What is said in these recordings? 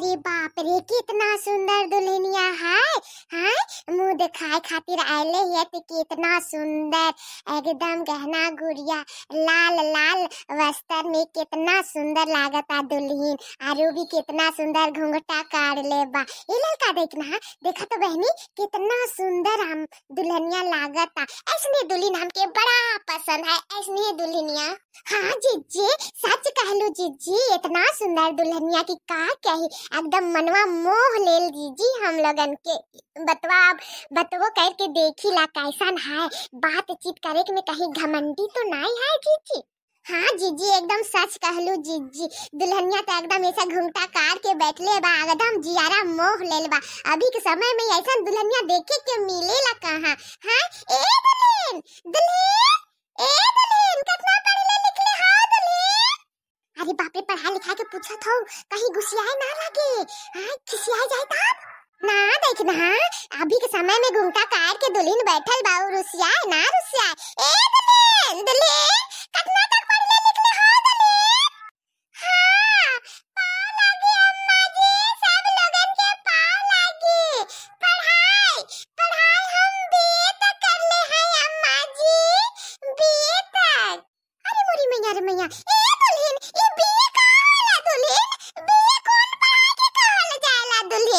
अरे बाप रे कितना सुंदर दुल्हनिया है हाय मुंह दिखाए खातिर आइले है तो कितना सुंदर एकदम गहना गुड़िया लाल लाल वस्त्र में कितना सुंदर लागता दुल्हन आरो भी कितना सुंदर घूंघटा काट ले बा ये लड़का देखना देखा तो बहनी कितना सुंदर हम दुल्हनिया लागता ऐसने दुल्हन हमके बड़ा पसंद है ऐसने दुल्हनिया हाँ जीजी सच कहलो जीजी इतना सुंदर दुल्हनिया की का कही एकदम मनवा मोह ले जीजी हम लोगन के बतवा अब बतवो करके देखी ला कैसा है बातचीत करे में कहीं घमंडी तो नहीं है जीजी हाँ जीजी एकदम सच कहलू जीजी दुल्हनिया तो एकदम ऐसा घूमता कार के बैठले बा एकदम जियारा मोह ले बा अभी के समय में ऐसा दुल्हनिया देखे के मिलेला कहाँ हाँ ए दुल्हन दुल्हन ए दुल्हन अरे बापे पढ़ा लिखा के पूछा था तो कहीं घुसियाए ना लगे हाँ खिसियाए जाए तब ना देखना अभी के समय में घूमता कार के दुलिन बैठल बाऊ रुसिया ना रुसिया ए दुलिन दुलिन कतना तो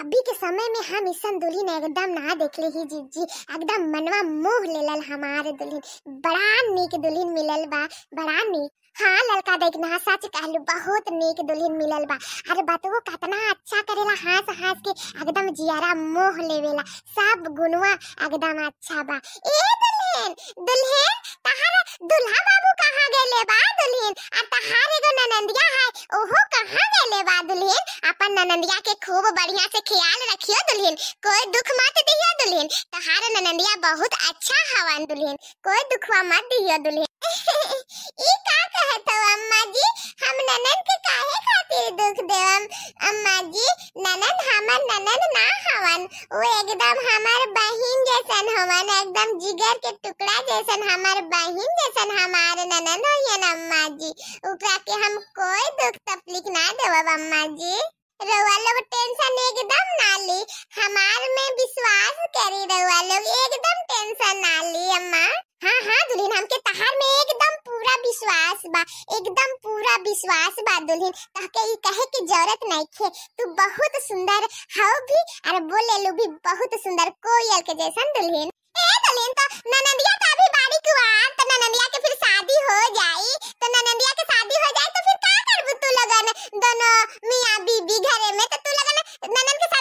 अभी के समय में हम इसन दुल्हन एकदम ना देख ले ही जीत जी एकदम मनवा मोह ले लल हमारे दुल्हन बड़ा नीक दुल्हन मिलल बा बड़ा नीक हाँ ललका देख ना सच कहलू बहुत नीक दुल्हन मिलल बा अरे बतबो कतना अच्छा करेला हंस हंस के एकदम जियारा मोह लेवेला सब गुनवा एकदम अच्छा बा ए दुल्हन दुल्हन तहार दुल्हा बाबू कहाँ गेले बा दुल्हन और तहार एगो ननंदिया है ओहो कहाँ बा दुल्हन अपन ननंदिया के खूब बढ़िया से ख्याल रखियो दुल्हन कोई दुख मत दियो दुल्हन तहार ननंदिया बहुत अच्छा हवन दुल्हन कोई दुखवा मत दियो दुल्हन ई का कहत हो अम्मा जी हम ननन के काहे का अम्मा जी ननद हमर ननद ना हवन वो एकदम हमार बहिन जैसन हवन एकदम जिगर के टुकड़ा जैसन हमार बहिन जैसन हमार ननन हो अम्मा जी ओकरा के हम कोई दुख तकलीफ ना देवब अम्मा जी लोग टेंशन एकदम ना ली हमार में विश्वास करी रउआ लोग एकदम टेंशन ना ली अम्मा हाँ हाँ दुल्हन हमके तहार में एकदम पूरा विश्वास बा एकदम पूरा विश्वास बा दुल्हन तहके ई कहे की जरूरत नहीं खे तू बहुत सुंदर हौ भी और बोले लो भी बहुत सुंदर कोयल के जैसन दुल्हन ए दुल्हन तो ननदिया का भी बारी कुआ तो ननदिया के फिर शादी हो जाई तो ननदिया के शादी हो जाए तो फिर का तू तो लगन दोनों मियाँ बीबी घरे में तो तू लगन ननन के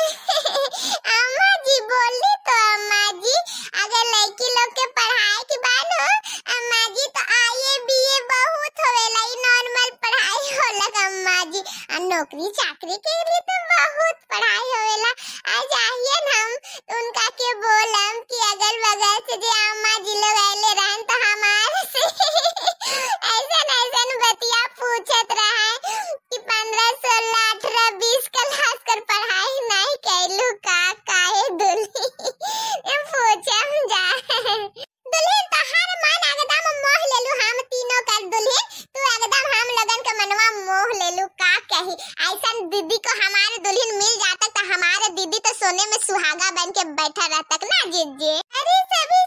अम्मा जी बोली तो अम्मा जी अगर लड़की लोग के पढ़ाई के बाद हो अम्मा जी तो आईए बीए बहुत होवेला नॉर्मल पढ़ाई होला अम्मा जी नौकरी चाकरी के लिए तो बहुत अरे दीदी तो सोने में सुहागा बन के बैठा रहता ना जीत जी अरे सभी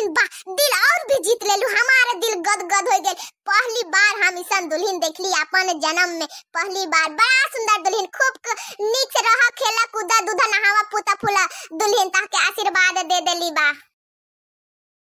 दुल्हन बा दिल और भी जीत ले लू हमारा दिल गद हो गए पहली बार हम इसन दुल्हन ली अपन जन्म में पहली बार बड़ा सुंदर दुल्हन खूब नीच रहा खेला कूदा दूधा नहावा पूता फूला दुल्हन ताके आशीर्वाद दे देली बा